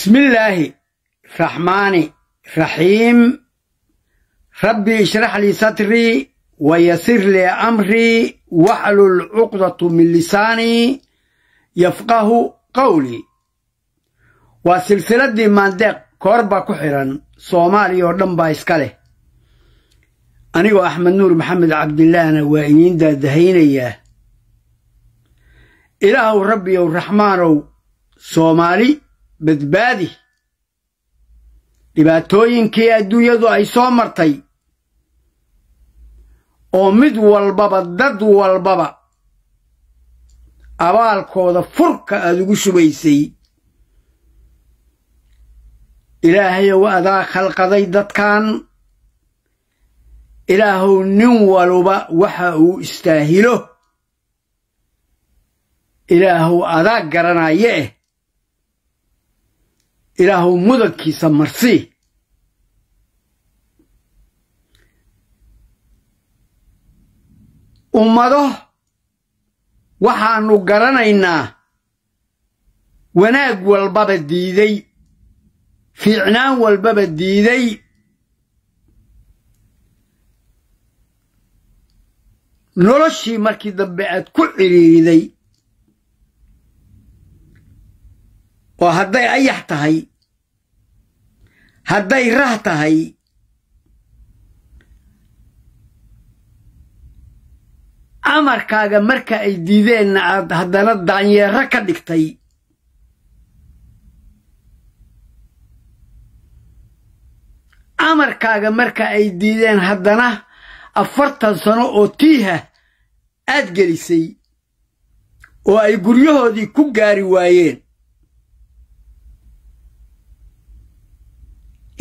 bismillaahi raxmaani raxiim rabbi ishrax lii satrii wayasir lii amrii waxlul cuqdatu min lisaanii yafqahu qawlii waa silsiladdii maandeeq koorba ku xidhan soomaaliya oo dhan baa iska leh anigoo axmed nuur maxamed cabdillaahna waa iniin daadahaynayaa ilaahow rabbiyow raxmaanow soomaali badbaadi dhibaatooyinkii adduunyadu ay soo martay oo mid walbaba dad walbaba abaalkooda furka aad ugu shubaysay ilaahayow adaa khalqaday dadkan ilaahow nin waluba waxa uu istaahilo ilaahow adaa garanaya eh ilaahuw mudankiisa marsii ummado waxaannu garanaynaa wanaag walbaba diiday fiicnaan walbaba diiday noloshii markii dambe aad ku ciriiriday oo hadday ayax tahay hadday rah tahay amarkaaga marka ay diideenna aad haddana daanyeero ka dhigtay amarkaaga marka ay diideen haddana afartan sano oo tiiha aad gelisay oo ay guryahoodii ku gaari waayeen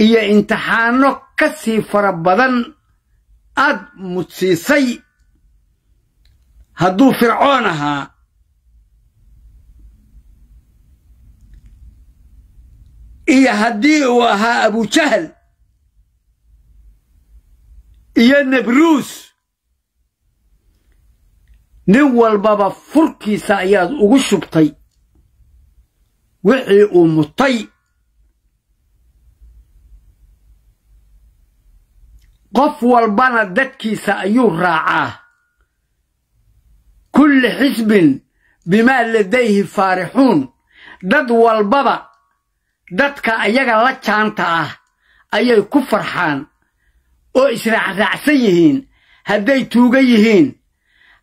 iyo imtixaanno ka sii fara badan aad mudsiisay hadduu fircoon ahaa iyo haddii uu ahaa abujahal iyo nabruus nin walbaba furkiisa ayaad ugu shubtay wixii uu mutay qof walbana dadkiisa ayuu raacaa kulli xisbin bimaa ladayhi faarixuun dad walbaba dadka ayaga la jaanta ah ayay ku farxaan oo israacraacsan yihiin hadday tuuga yihiin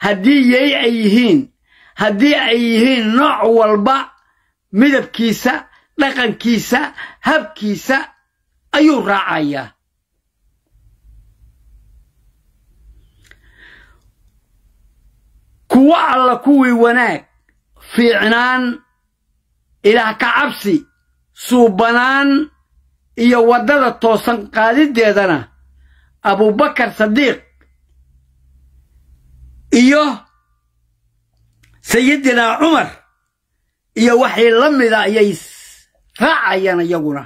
haddii yeyca yihiin haddii ay yihiin nooc walba midabkiisa dhaqankiisa habkiisa ayuu raacayaa kuwa alla kuwii wanaag fiicnaan ilaah ka cabsi suubanaan iyo waddada toosan qaadideedana abubakar sadiiq iyo sayidinaa cumar iyo waxay la mida ayay raacayaan iyaguna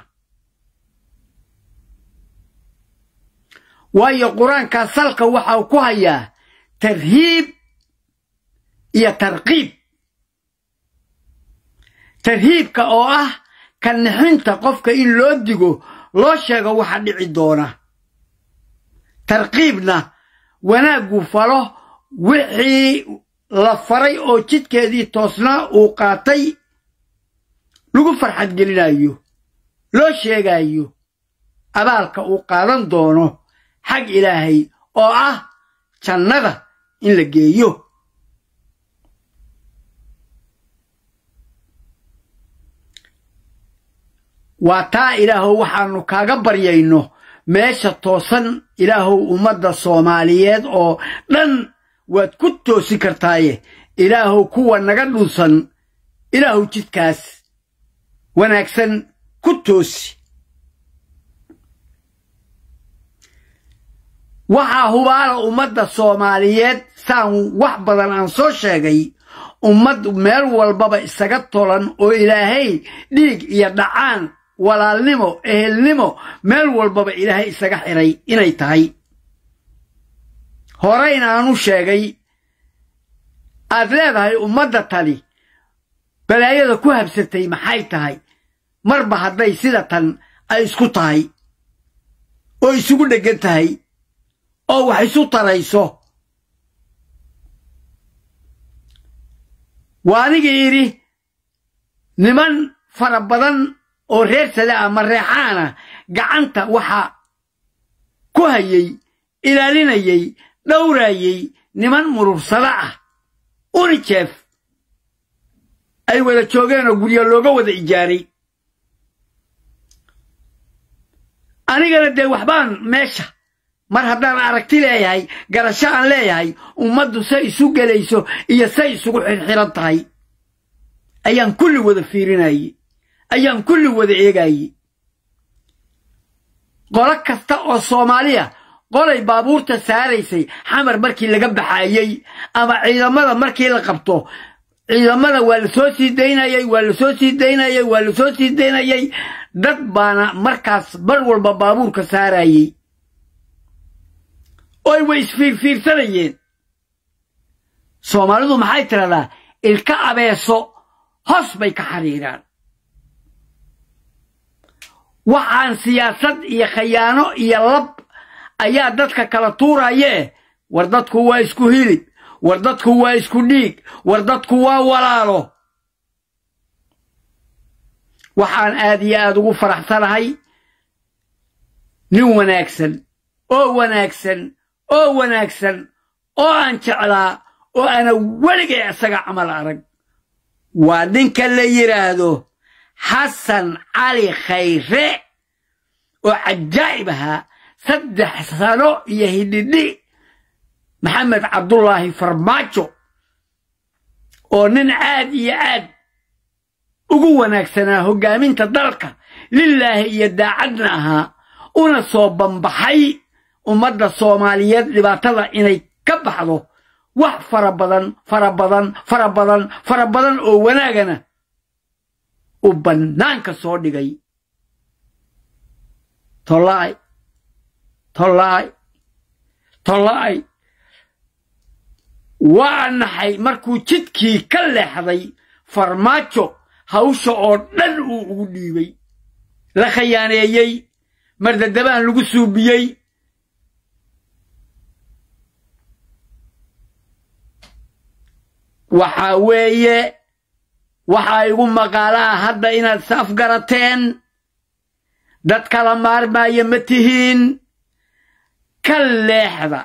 waayo qur-aankaa salka waxaa ku hayaa tarhiib iyo tarqiib tarhiibka oo ah ka nixinta qofka in loo digo loo sheego waxa dhici doona tarqiibna wanaaggu falo wixii la faray oo jidkeedii toosnaa uu qaatay lagu farxadgelinayo loo sheegayo abaalka uu qaadan doono xag ilaahay oo ah jannada in la geeyo waa taa ilaahow waxaannu kaaga baryayno meesha toosan ilaahow ummadda soomaaliyeed oo dhan waad ku toosi kartaaye ilaahow kuwa naga dhunsan ilaahow jidkaas wanaagsan ku toosi waxaa hubaala ummadda soomaaliyeed saan wax badan aan soo sheegay ummad meel walbaba isaga tolan oo ilaahay dhiig iyo dhacaan walaalnimo ehelnimo meel walbaba ilaahay isaga xiray inay tahay hore inaanu sheegay aad leedahay ummadda tali balaayada ku habsatay maxay tahay marba hadday sida tan ay isku tahay oo isugu dheggan tahay oo wax isu tarayso waa anigii yidhi niman fara badan oo reer sadaa ah, ama reexaana ah, gacanta waxaa ku hayay ilaalinayay dhowraayay niman murursada ah unijef ay wada joogeenoo guryo looga wada ijaaray anigana dee waxbaan meesha mar haddaan aragti leeyahay garasho aan leeyahay ummaddu say isu gelayso iyo say isugu xirxiran tahay ayaan kulli wada fiirinayay ayaan kulli wada eegaayey qolo kasta oo soomaaliya ah, qolay baabuurta saaraysay xamar markii laga baxaayey ama ciidamada markii la qabto ciidamada waa lasoo sii daynayey waa lasoo sii daynayey waa lasoo sii daynayay dad baana markaas mar walba baabuurka saarayey oy way isfiirfiirsanayeen soomaalidu maxay tidhahdaa ilka abeeso hoos bay ka xariiraan waxaan siyaasad iyo khayaano iyo lab ayaa dadka kala tuurayee war dadku waa isku hilib war dadku waa isku dhiig war dadku waa walaalo waxaan aad iyo aad ugu faraxsanahay nin wanaagsan oo wanaagsan oo wanaagsan oo aan jeclaa oo aana weligay isaga camal arag waa ninka la yidhaahdo xasan cali khayre oo cajaa'ib ahaa saddex sano iyo hidhidhi maxamed cabdullaahi farmaajo oo nin aad iyo aad ugu wanaagsanaa hogaaminta dalka lilaahi iyo daacadna ahaa una soo bambaxay ummadda soomaaliyeed dhibaatada inay ka baxdo wax fara badan fara badan fara badan fara badan oo wanaagana u bannaanka soo dhigay tola'ay tola'ay tola'ay waa naxay markuu jidkii ka leexday farmaajo hawsha oo dhan uu ugu dhiibay la khayaaneeyey mardadabaan lagu suubiyey waxaa weeye waxaa igu maqaalaha hadda inaad saf garateen dad kala maarmaaya ma tihiin ka leexda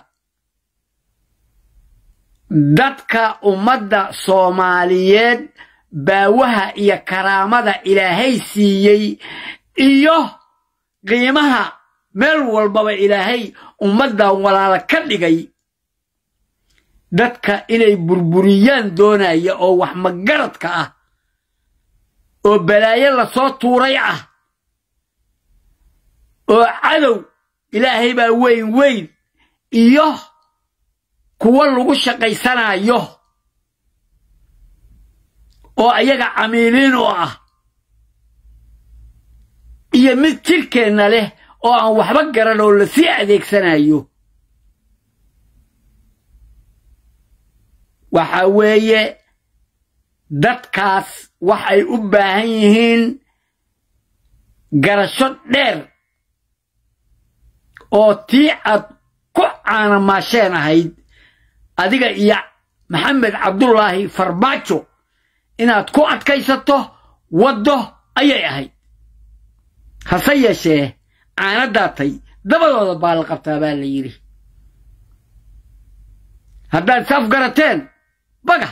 dadka ummadda soomaaliyeed baawaha iyo karaamada ilaahay siiyey iyo qiimaha meel walbaba ilaahay ummaddan walaalo ka dhigay dadka inay burburiyaan doonaya oo wax magaradka ah oo balaayo lasoo tuuray ah oo cadow ilaahay baa weyn weyn iyo kuwo lagu shaqaysanayo oo ayaga camiiliin u ah iyo mid jirkeenna leh oo aan waxba garan oo lasii adeegsanayo waxaa weeye dadkaas waxay u baahan yihiin garasho dheer oo tii aad ku caanamaasheen ahayd adiga iyo maxamed cabdullaahi farbaajo inaad ku adkaysato waddo ayay ahayd hase yeeshee caanadaatay dabadooda baa la qabtaa baa la yidhi haddaad saaf garateen baga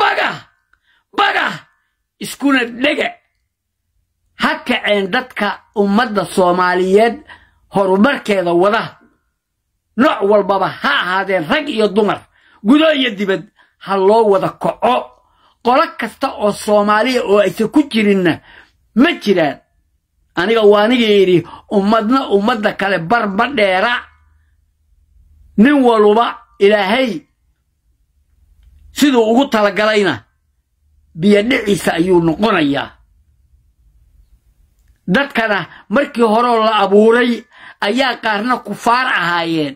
baga baga iskuna dhega ha kaceen dadka ummadda soomaaliyeed horumarkeeda wada nooc walbaba ha ahaadeen rag iyo dumar gudo iyo dibad ha loo wada kaco qolo kasta oo soomaaliya oo aysan ku jirinna ma jiraan aniga waanigii idhi ummadna ummadda kale bar ma dheera nin waluba ilaahay siduu ugu talagalayna biyodhiciisa ayuu noqonayaa dadkana markii horeo la abuuray ayaa qaarna kufaar ahaayeen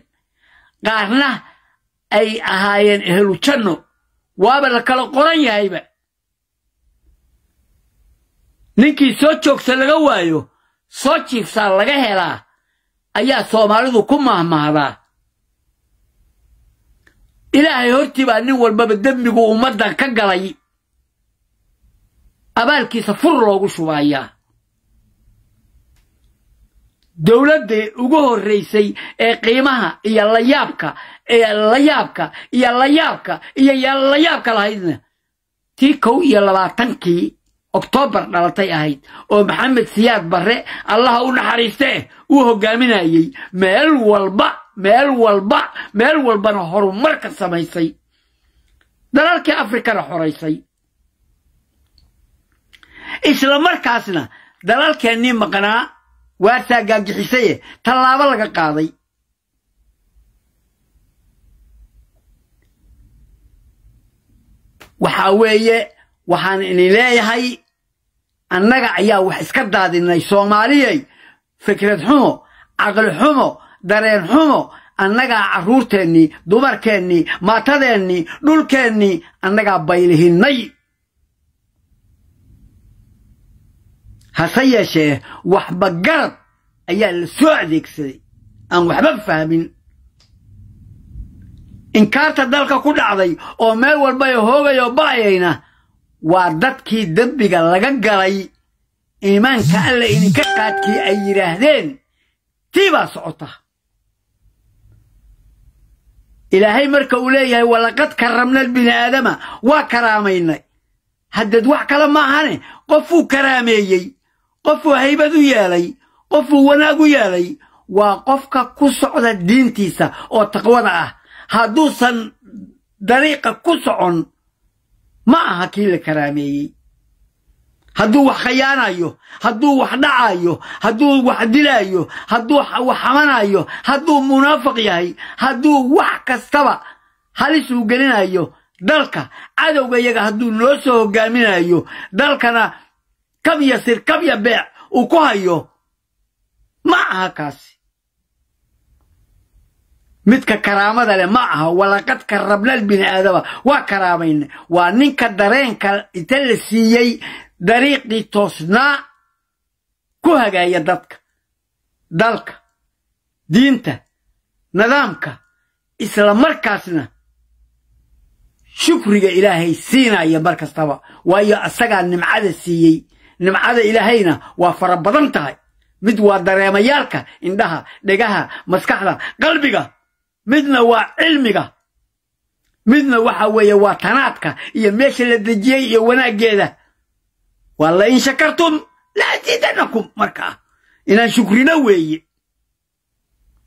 qaarna ay ahaayeen ehlu janno waaba la kala qoran yahayba ninkii soo joogsa laga waayo soo jiifsaa laga helaa ayaa soomaalidu ku mahmahdaa ilaahay hortii baa nin walbaba dembigu ummaddan ka galay abaalkiisa fur loogu shubayaa dowladdii ugu horraysay ee qiimaha iyo layaabka ee layaabka iyo layaabka iyo yaalayaabka lahaydna tii kow iyo labaatankii oktoobar dhalatay ahayd oo maxamed siyaad barre allaha u naxariistee eh, uu hogaaminayey meel walba meel walba meel walbana horumarka samaysay dalalkii afrikana xoraysay isla markaasna dalalkeennii maqnaa waartaa gaagixisaye tallaabo laga qaaday waxaa weeye waxaan ini leeyahay annaga ayaa wax iska daadinay soomaaliyey fikrad xumo caqli xumo dareen xumo annagaa carruurteennii dumarkeennii maatadeennii dhulkeennii annagaa baylihinnay hase yeeshee waxba garad ayaa la soo adeegsaday aan waxba fahmin inkaarta dalka ku dhacday oo meel walba ee hoogayo ba'ayayna waa dadkii dembiga laga galay iimaanka alle idinka qaadkii ay yidhaahdeen tii baa socota ilaahay marka uu leeyahay walaqad karramna bini aadama waa karaamaynay haddeed wax kale maahane qofuu karaameeyey qofuu haybad u yeelay qofuu wanaag u yeelay waa qofka ku socda diintiisa oo taqwada ah hadduusan dariiqa ku socon ma aha kii la karaameeyey hadduu wax khayaanayo hadduu wax dhacaayo hadduu wax dilaayo hadduu wax xamanayo hadduu munaafiq yahay hadduu wax kastaba halis uu gelinayo dalka cadowga iyaga hadduu noo soo hogaaminayo dalkana kab iyo sir kab iyo beec uu ku hayo ma aha kaasi midka karaamada leh ma aha walaqadka karrabnal bini aadama waa karaamayne waa ninka dareenka inta la siiyey dariiqii toosnaa ku hagaaya dadka dalka diinta nidaamka isla markaasna shukriga ilaahay siinaya mar kastaba waayo asagaa nimcada siiyey nimcada ilaahayna waa fara badan tahay mid waa dareemayaalka indhaha dhegaha maskaxda qalbiga midna waa cilmiga midna waxa weeye waa tanaadka iyo meesha la dejiyey iyo wanaaggeeda waa la in shakartum la asiidanakum markaa inaan shukrina weeye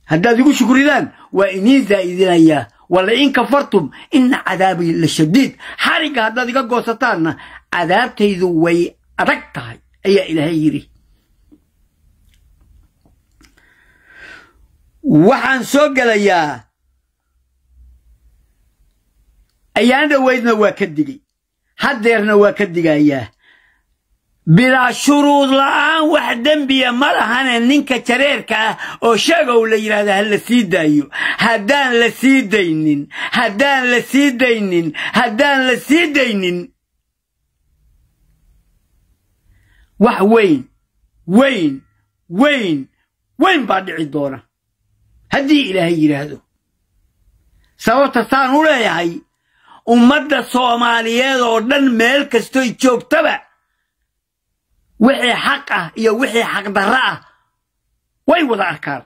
haddaad igu shukridaan waa iniin saa'idinayaa wala in kafartum ina cadaabii la shadiid xarigga haddaad iga goosataanna cadaabtaydu way adag tahay ayaa ilaahay yidhi waxaan soo gelayaa ayaan dhoweydna waa ka digay haddeerna waa ka digayaa bilaa shuruud la'aan wax dembiya ma lahane ninka jareerka ah oo sheegow la yidhahda ha la sii daayo haddaan la sii daynin haddaan la sii daynin haddaan la sii daynin wax weyn weyn weyn weyn baa dhici doona haddii ilaahay yidhaahdo sababta saan u leeyahay ummadda soomaaliyeed oo dhan meel kastoy joogtaba wixii xaq ah iyo wixii xaqdarro ah way wada arkaan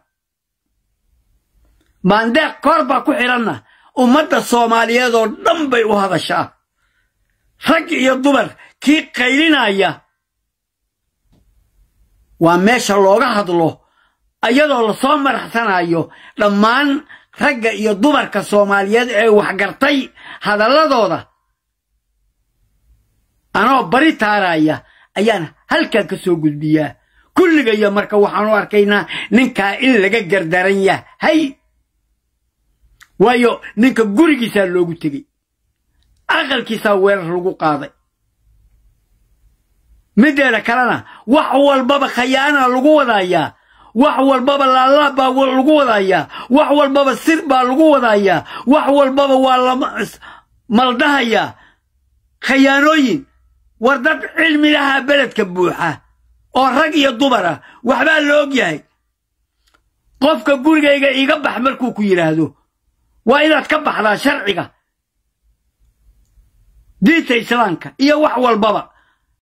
maandeeq koor baa ku xidhanna ummadda soomaaliyeed oo dhan bay u hadashaa rag iyo dumar kii qaylinaya waa meesha looga hadlo ayadoo lasoo maraxsanayo dhammaan ragga iyo dumarka soomaaliyeed ee waxgartay hadalladooda anoo bari taaraaya ayaan halkan ka soo gudbiyaa kulligaya marka waxaanu arkaynaa ninkaa in laga gardaran yahay waayo ninka gurigiisaa loogu tegey aqalkiisaa weerar lagu qaaday middeeda kalena wax walbaba khayaana lagu wadaayaa wax walbaba laalaab baa lagu wadaayaa wax walbaba sir baa lagu wadaayaa wax walbaba waa la maldahayaa khayaanooyin war dad cilmi beledka buuxa oo rag iyo dumara ah, waxbaa la og yahay qofka gurigayga iga bax markuu ku yidhaahdo waa inaad ka baxdaa sharciga diinta islaamka iyo wax walbaba